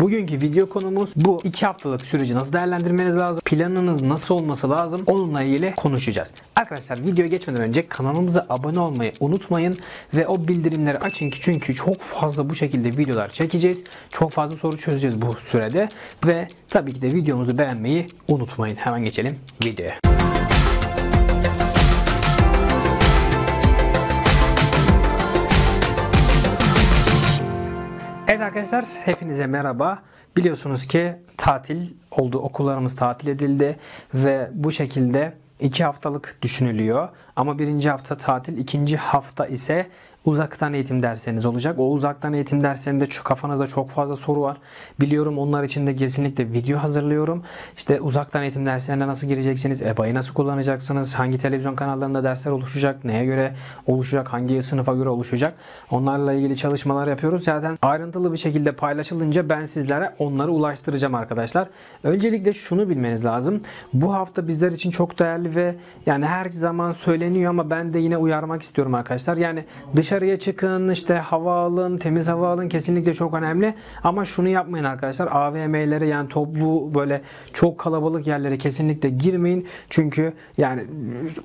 Bugünkü video konumuz bu iki haftalık süreci nasıl değerlendirmeniz lazım, planınız nasıl olması lazım onunla ilgili konuşacağız. Arkadaşlar videoya geçmeden önce kanalımıza abone olmayı unutmayın ve o bildirimleri açın ki çünkü çok fazla bu şekilde videolar çekeceğiz. Çok fazla soru çözeceğiz bu sürede ve tabii ki de videomuzu beğenmeyi unutmayın. Hemen geçelim videoya. arkadaşlar hepinize merhaba. Biliyorsunuz ki tatil oldu. Okullarımız tatil edildi ve bu şekilde 2 haftalık düşünülüyor. Ama birinci hafta tatil, ikinci hafta ise uzaktan eğitim dersleriniz olacak. O uzaktan eğitim derslerinde kafanızda çok fazla soru var. Biliyorum onlar için de kesinlikle video hazırlıyorum. İşte uzaktan eğitim derslerine nasıl gireceksiniz, EBA'yı nasıl kullanacaksınız, hangi televizyon kanallarında dersler oluşacak, neye göre oluşacak, hangi sınıfa göre oluşacak. Onlarla ilgili çalışmalar yapıyoruz. Zaten ayrıntılı bir şekilde paylaşılınca ben sizlere onları ulaştıracağım arkadaşlar. Öncelikle şunu bilmeniz lazım. Bu hafta bizler için çok değerli ve yani her zaman söyleniyor ama ben de yine uyarmak istiyorum arkadaşlar. Yani dışarı dışarıya çıkın, işte hava alın, temiz hava alın kesinlikle çok önemli. Ama şunu yapmayın arkadaşlar. AVM'lere yani toplu böyle çok kalabalık yerlere kesinlikle girmeyin. Çünkü yani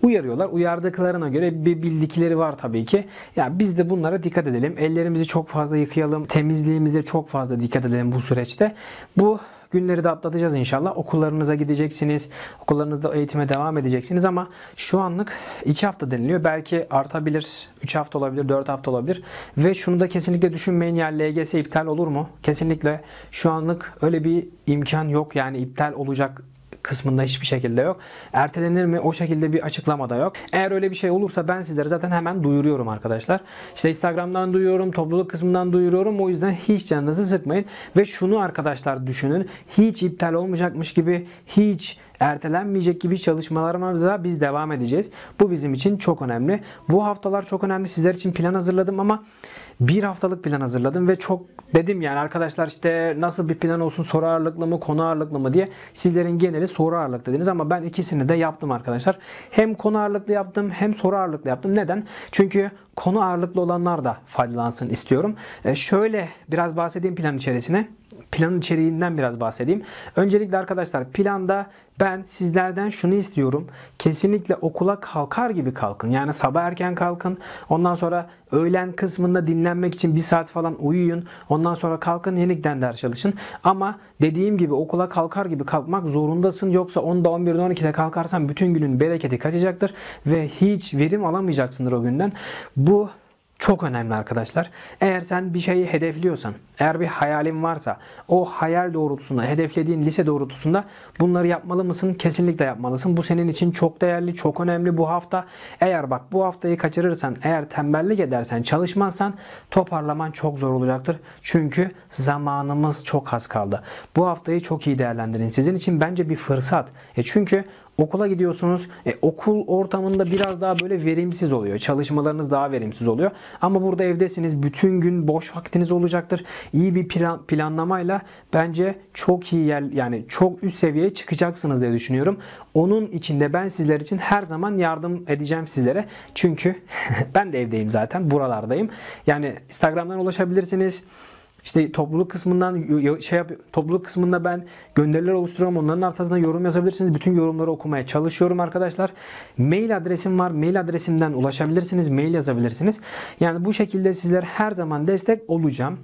uyarıyorlar. Uyardıklarına göre bir bildikleri var tabii ki. Yani biz de bunlara dikkat edelim. Ellerimizi çok fazla yıkayalım. Temizliğimize çok fazla dikkat edelim bu süreçte. Bu günleri de atlatacağız inşallah. Okullarınıza gideceksiniz. Okullarınızda eğitime devam edeceksiniz ama şu anlık 2 hafta deniliyor. Belki artabilir. 3 hafta olabilir, 4 hafta olabilir. Ve şunu da kesinlikle düşünmeyin ya LGS iptal olur mu? Kesinlikle şu anlık öyle bir imkan yok. Yani iptal olacak kısmında hiçbir şekilde yok. Ertelenir mi? O şekilde bir açıklama da yok. Eğer öyle bir şey olursa ben sizlere zaten hemen duyuruyorum arkadaşlar. İşte Instagram'dan duyuyorum, topluluk kısmından duyuruyorum. O yüzden hiç canınızı sıkmayın. Ve şunu arkadaşlar düşünün. Hiç iptal olmayacakmış gibi, hiç ertelenmeyecek gibi çalışmalarımıza biz devam edeceğiz. Bu bizim için çok önemli. Bu haftalar çok önemli. Sizler için plan hazırladım ama bir haftalık plan hazırladım ve çok dedim yani arkadaşlar işte nasıl bir plan olsun soru ağırlıklı mı konu ağırlıklı mı diye sizlerin geneli soru ağırlıklı dediniz ama ben ikisini de yaptım arkadaşlar. Hem konu ağırlıklı yaptım hem soru ağırlıklı yaptım. Neden? Çünkü konu ağırlıklı olanlar da faydalansın istiyorum. E şöyle biraz bahsedeyim plan içerisine. Planın içeriğinden biraz bahsedeyim. Öncelikle arkadaşlar planda ben sizlerden şunu istiyorum. Kesinlikle okula kalkar gibi kalkın. Yani sabah erken kalkın. Ondan sonra öğlen kısmında dinlenmek için bir saat falan uyuyun. Ondan sonra kalkın yenikten ders çalışın. Ama dediğim gibi okula kalkar gibi kalkmak zorundasın. Yoksa 10'da 11'de 12'de kalkarsan bütün günün bereketi kaçacaktır. Ve hiç verim alamayacaksındır o günden. Bu çok önemli arkadaşlar. Eğer sen bir şeyi hedefliyorsan, eğer bir hayalin varsa o hayal doğrultusunda, hedeflediğin lise doğrultusunda bunları yapmalı mısın? Kesinlikle yapmalısın. Bu senin için çok değerli, çok önemli bu hafta. Eğer bak bu haftayı kaçırırsan, eğer tembellik edersen, çalışmazsan toparlaman çok zor olacaktır. Çünkü zamanımız çok az kaldı. Bu haftayı çok iyi değerlendirin. Sizin için bence bir fırsat. E çünkü Okula gidiyorsunuz. E, okul ortamında biraz daha böyle verimsiz oluyor. Çalışmalarınız daha verimsiz oluyor. Ama burada evdesiniz. Bütün gün boş vaktiniz olacaktır. İyi bir plan, planlamayla bence çok iyi yer yani çok üst seviyeye çıkacaksınız diye düşünüyorum. Onun içinde ben sizler için her zaman yardım edeceğim sizlere. Çünkü ben de evdeyim zaten. Buralardayım. Yani Instagram'dan ulaşabilirsiniz. İşte topluluk kısmından şey yap, topluluk kısmında ben gönderiler oluşturuyorum. Onların arkasına yorum yazabilirsiniz. Bütün yorumları okumaya çalışıyorum arkadaşlar. Mail adresim var. Mail adresimden ulaşabilirsiniz. Mail yazabilirsiniz. Yani bu şekilde sizler her zaman destek olacağım.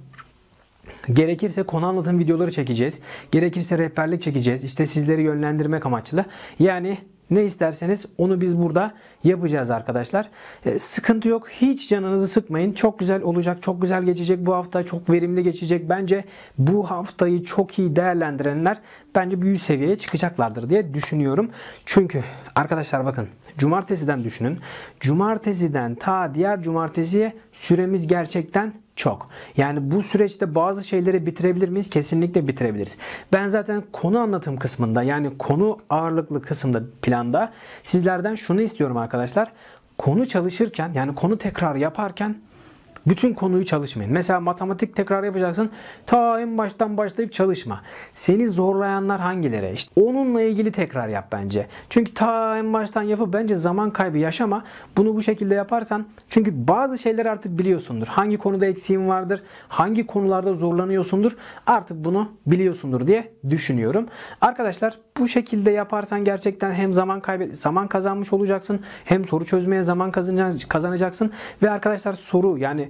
Gerekirse konu anlatım videoları çekeceğiz. Gerekirse rehberlik çekeceğiz. İşte sizleri yönlendirmek amaçlı. Yani ne isterseniz onu biz burada yapacağız arkadaşlar. E, sıkıntı yok. Hiç canınızı sıkmayın. Çok güzel olacak. Çok güzel geçecek bu hafta. Çok verimli geçecek. Bence bu haftayı çok iyi değerlendirenler bence büyük seviyeye çıkacaklardır diye düşünüyorum. Çünkü arkadaşlar bakın Cumartesiden düşünün. Cumartesiden ta diğer cumartesiye süremiz gerçekten çok. Yani bu süreçte bazı şeyleri bitirebilir miyiz? Kesinlikle bitirebiliriz. Ben zaten konu anlatım kısmında yani konu ağırlıklı kısımda planda sizlerden şunu istiyorum arkadaşlar. Konu çalışırken yani konu tekrar yaparken bütün konuyu çalışmayın. Mesela matematik tekrar yapacaksın. Ta en baştan başlayıp çalışma. Seni zorlayanlar hangileri? İşte onunla ilgili tekrar yap bence. Çünkü ta en baştan yapıp bence zaman kaybı yaşama. Bunu bu şekilde yaparsan çünkü bazı şeyler artık biliyorsundur. Hangi konuda eksiğin vardır? Hangi konularda zorlanıyorsundur? Artık bunu biliyorsundur diye düşünüyorum. Arkadaşlar bu şekilde yaparsan gerçekten hem zaman kaybet zaman kazanmış olacaksın hem soru çözmeye zaman kazanacaksın ve arkadaşlar soru yani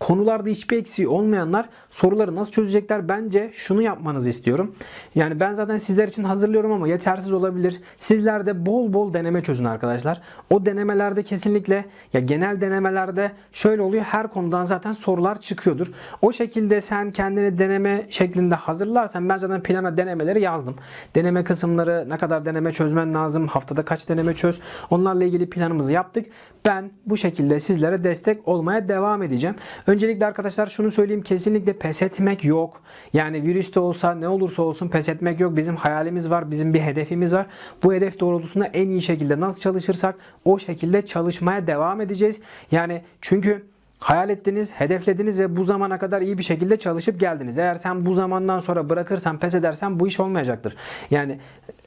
Konularda hiçbir eksiği olmayanlar soruları nasıl çözecekler bence şunu yapmanızı istiyorum. Yani ben zaten sizler için hazırlıyorum ama yetersiz olabilir. Sizler de bol bol deneme çözün arkadaşlar. O denemelerde kesinlikle ya genel denemelerde şöyle oluyor her konudan zaten sorular çıkıyordur. O şekilde sen kendini deneme şeklinde hazırlarsan ben zaten plana denemeleri yazdım. Deneme kısımları ne kadar deneme çözmen lazım haftada kaç deneme çöz onlarla ilgili planımızı yaptık. Ben bu şekilde sizlere destek olmaya devam edeceğim. Öncelikle arkadaşlar şunu söyleyeyim kesinlikle pes etmek yok. Yani virüs de olsa ne olursa olsun pes etmek yok. Bizim hayalimiz var, bizim bir hedefimiz var. Bu hedef doğrultusunda en iyi şekilde nasıl çalışırsak o şekilde çalışmaya devam edeceğiz. Yani çünkü Hayal ettiniz, hedeflediniz ve bu zamana kadar iyi bir şekilde çalışıp geldiniz. Eğer sen bu zamandan sonra bırakırsan, pes edersen bu iş olmayacaktır. Yani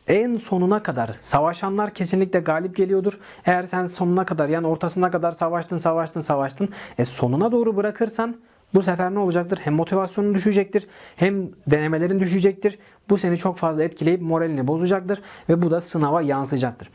en sonuna kadar savaşanlar kesinlikle galip geliyordur. Eğer sen sonuna kadar yani ortasına kadar savaştın, savaştın, savaştın. E sonuna doğru bırakırsan bu sefer ne olacaktır? Hem motivasyonun düşecektir hem denemelerin düşecektir. Bu seni çok fazla etkileyip moralini bozacaktır ve bu da sınava yansıyacaktır.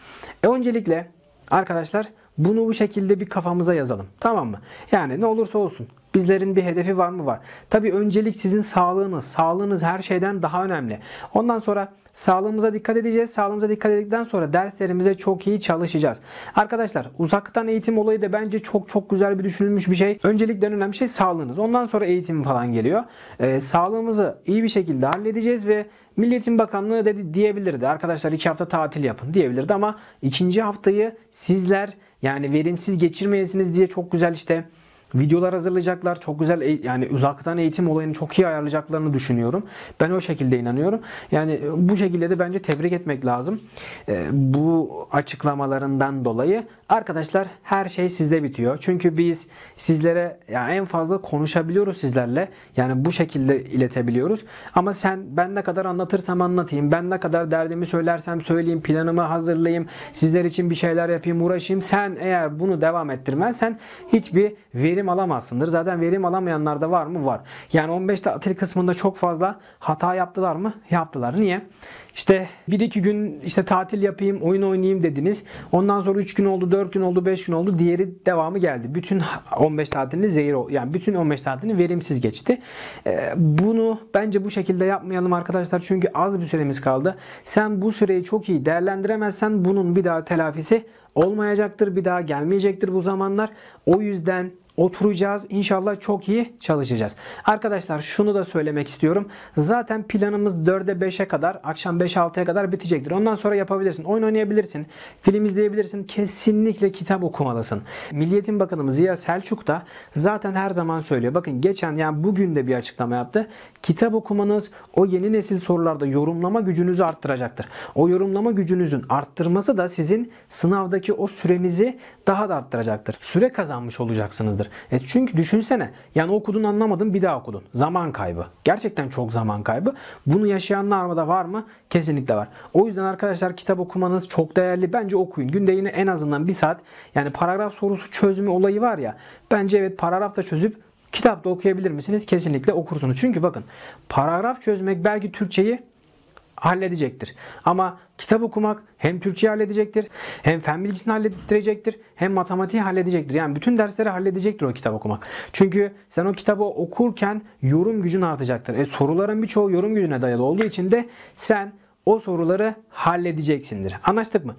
E öncelikle arkadaşlar bunu bu şekilde bir kafamıza yazalım. Tamam mı? Yani ne olursa olsun Bizlerin bir hedefi var mı? Var. Tabii öncelik sizin sağlığınız. Sağlığınız her şeyden daha önemli. Ondan sonra sağlığımıza dikkat edeceğiz. Sağlığımıza dikkat edildikten sonra derslerimize çok iyi çalışacağız. Arkadaşlar uzaktan eğitim olayı da bence çok çok güzel bir düşünülmüş bir şey. Öncelikle önemli şey sağlığınız. Ondan sonra eğitim falan geliyor. Ee, sağlığımızı iyi bir şekilde halledeceğiz ve Milliyetin Bakanlığı dedi diyebilirdi. Arkadaşlar iki hafta tatil yapın diyebilirdi ama ikinci haftayı sizler yani verimsiz geçirmeyesiniz diye çok güzel işte videolar hazırlayacaklar. Çok güzel e- yani uzaktan eğitim olayını çok iyi ayarlayacaklarını düşünüyorum. Ben o şekilde inanıyorum. Yani e, bu şekilde de bence tebrik etmek lazım. E, bu açıklamalarından dolayı Arkadaşlar her şey sizde bitiyor. Çünkü biz sizlere yani en fazla konuşabiliyoruz sizlerle. Yani bu şekilde iletebiliyoruz. Ama sen ben ne kadar anlatırsam anlatayım, ben ne kadar derdimi söylersem söyleyeyim, planımı hazırlayayım, sizler için bir şeyler yapayım, uğraşayım. Sen eğer bunu devam ettirmezsen hiçbir verim alamazsındır. Zaten verim alamayanlar da var mı? Var. Yani 15 tatil kısmında çok fazla hata yaptılar mı? Yaptılar. Niye? İşte bir iki gün işte tatil yapayım, oyun oynayayım dediniz. Ondan sonra 3 gün oldu, 4 gün oldu, 5 gün oldu. Diğeri devamı geldi. Bütün 15 tatilini zehir oldu. Yani bütün 15 tatilini verimsiz geçti. Ee, bunu bence bu şekilde yapmayalım arkadaşlar. Çünkü az bir süremiz kaldı. Sen bu süreyi çok iyi değerlendiremezsen bunun bir daha telafisi olmayacaktır. Bir daha gelmeyecektir bu zamanlar. O yüzden oturacağız. İnşallah çok iyi çalışacağız. Arkadaşlar şunu da söylemek istiyorum. Zaten planımız 4'e 5'e kadar akşam 5-6'ya kadar bitecektir. Ondan sonra yapabilirsin. Oyun oynayabilirsin. Film izleyebilirsin. Kesinlikle kitap okumalısın. Milliyetin Bakanımız Ziya Selçuk da zaten her zaman söylüyor. Bakın geçen yani bugün de bir açıklama yaptı. Kitap okumanız o yeni nesil sorularda yorumlama gücünüzü arttıracaktır. O yorumlama gücünüzün arttırması da sizin sınavdaki o sürenizi daha da arttıracaktır. Süre kazanmış olacaksınızdır olacaktır. E çünkü düşünsene yani okudun anlamadın bir daha okudun. Zaman kaybı. Gerçekten çok zaman kaybı. Bunu yaşayanlar mı da var mı? Kesinlikle var. O yüzden arkadaşlar kitap okumanız çok değerli. Bence okuyun. Günde yine en azından bir saat yani paragraf sorusu çözümü olayı var ya. Bence evet paragraf da çözüp kitap da okuyabilir misiniz? Kesinlikle okursunuz. Çünkü bakın paragraf çözmek belki Türkçeyi halledecektir. Ama kitap okumak hem Türkçe halledecektir, hem fen bilgisini hallettirecektir, hem matematiği halledecektir. Yani bütün dersleri halledecektir o kitap okumak. Çünkü sen o kitabı okurken yorum gücün artacaktır. E, soruların birçoğu yorum gücüne dayalı olduğu için de sen o soruları halledeceksindir. Anlaştık mı?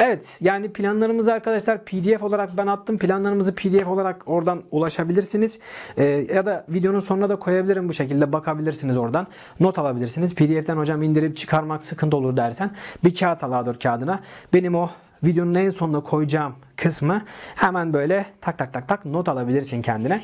Evet yani planlarımızı arkadaşlar pdf olarak ben attım. Planlarımızı pdf olarak oradan ulaşabilirsiniz. Ee, ya da videonun sonuna da koyabilirim bu şekilde bakabilirsiniz oradan. Not alabilirsiniz. pdf'den hocam indirip çıkarmak sıkıntı olur dersen bir kağıt aladır kağıdına. Benim o videonun en sonuna koyacağım kısmı hemen böyle tak tak tak tak not alabilirsin kendine.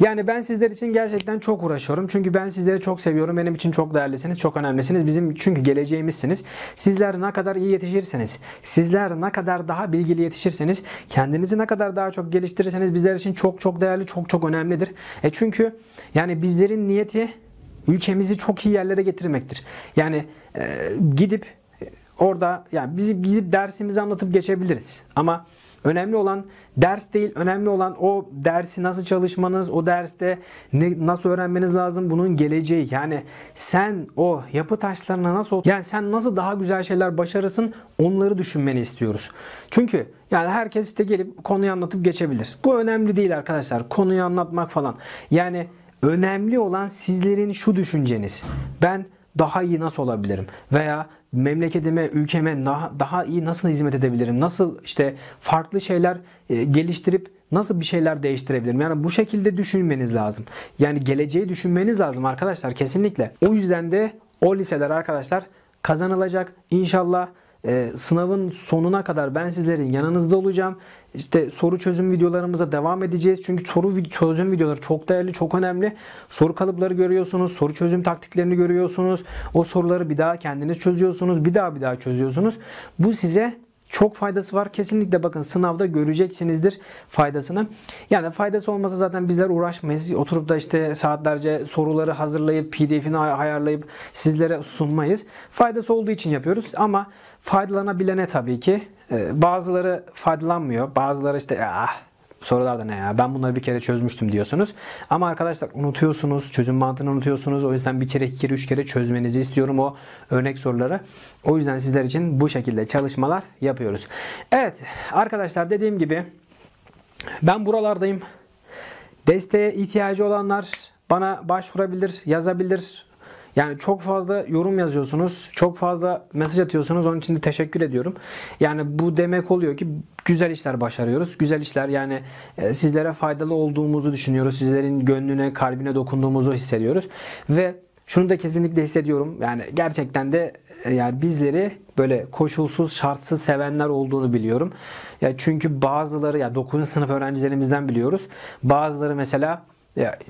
Yani ben sizler için gerçekten çok uğraşıyorum. Çünkü ben sizleri çok seviyorum. Benim için çok değerlisiniz, çok önemlisiniz. Bizim çünkü geleceğimizsiniz. Sizler ne kadar iyi yetişirseniz, sizler ne kadar daha bilgili yetişirseniz, kendinizi ne kadar daha çok geliştirirseniz bizler için çok çok değerli, çok çok önemlidir. E çünkü yani bizlerin niyeti ülkemizi çok iyi yerlere getirmektir. Yani e, gidip orada yani bizi gidip dersimizi anlatıp geçebiliriz. Ama önemli olan ders değil, önemli olan o dersi nasıl çalışmanız, o derste ne, nasıl öğrenmeniz lazım bunun geleceği. Yani sen o yapı taşlarına nasıl yani sen nasıl daha güzel şeyler başarırsın onları düşünmeni istiyoruz. Çünkü yani herkes işte gelip konuyu anlatıp geçebilir. Bu önemli değil arkadaşlar. Konuyu anlatmak falan. Yani önemli olan sizlerin şu düşünceniz. Ben daha iyi nasıl olabilirim? Veya memleketime, ülkeme daha daha iyi nasıl hizmet edebilirim? Nasıl işte farklı şeyler e, geliştirip nasıl bir şeyler değiştirebilirim? Yani bu şekilde düşünmeniz lazım. Yani geleceği düşünmeniz lazım arkadaşlar kesinlikle. O yüzden de o liseler arkadaşlar kazanılacak. İnşallah e, sınavın sonuna kadar ben sizlerin yanınızda olacağım. İşte soru çözüm videolarımıza devam edeceğiz. Çünkü soru çözüm videoları çok değerli, çok önemli. Soru kalıpları görüyorsunuz, soru çözüm taktiklerini görüyorsunuz. O soruları bir daha kendiniz çözüyorsunuz, bir daha bir daha çözüyorsunuz. Bu size çok faydası var. Kesinlikle bakın sınavda göreceksinizdir faydasını. Yani faydası olmasa zaten bizler uğraşmayız. Oturup da işte saatlerce soruları hazırlayıp pdf'ini ayarlayıp sizlere sunmayız. Faydası olduğu için yapıyoruz ama faydalanabilene tabii ki ee, bazıları faydalanmıyor. Bazıları işte ah sorularda ne ya ben bunları bir kere çözmüştüm diyorsunuz. Ama arkadaşlar unutuyorsunuz çözüm mantığını unutuyorsunuz. O yüzden bir kere iki kere üç kere çözmenizi istiyorum o örnek soruları. O yüzden sizler için bu şekilde çalışmalar yapıyoruz. Evet arkadaşlar dediğim gibi ben buralardayım. Desteğe ihtiyacı olanlar bana başvurabilir, yazabilir, yani çok fazla yorum yazıyorsunuz. Çok fazla mesaj atıyorsunuz. Onun için de teşekkür ediyorum. Yani bu demek oluyor ki güzel işler başarıyoruz. Güzel işler yani e, sizlere faydalı olduğumuzu düşünüyoruz. Sizlerin gönlüne, kalbine dokunduğumuzu hissediyoruz. Ve şunu da kesinlikle hissediyorum. Yani gerçekten de e, yani bizleri böyle koşulsuz, şartsız sevenler olduğunu biliyorum. Ya çünkü bazıları ya 9. sınıf öğrencilerimizden biliyoruz. Bazıları mesela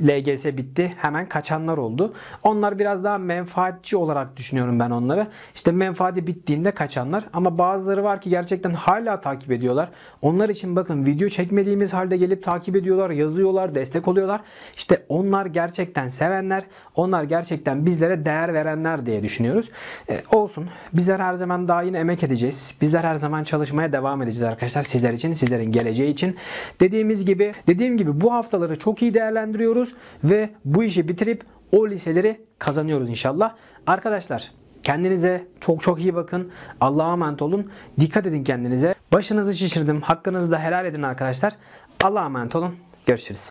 LGS bitti. Hemen kaçanlar oldu. Onlar biraz daha menfaatçi olarak düşünüyorum ben onları. İşte menfaati bittiğinde kaçanlar ama bazıları var ki gerçekten hala takip ediyorlar. Onlar için bakın video çekmediğimiz halde gelip takip ediyorlar, yazıyorlar, destek oluyorlar. İşte onlar gerçekten sevenler, onlar gerçekten bizlere değer verenler diye düşünüyoruz. E, olsun. Bizler her zaman daha yine emek edeceğiz. Bizler her zaman çalışmaya devam edeceğiz arkadaşlar sizler için, sizlerin geleceği için. Dediğimiz gibi, dediğim gibi bu haftaları çok iyi değerlendiriyoruz sürdürüyoruz ve bu işi bitirip o liseleri kazanıyoruz inşallah. Arkadaşlar kendinize çok çok iyi bakın. Allah'a emanet olun. Dikkat edin kendinize. Başınızı şişirdim. Hakkınızı da helal edin arkadaşlar. Allah'a emanet olun. Görüşürüz.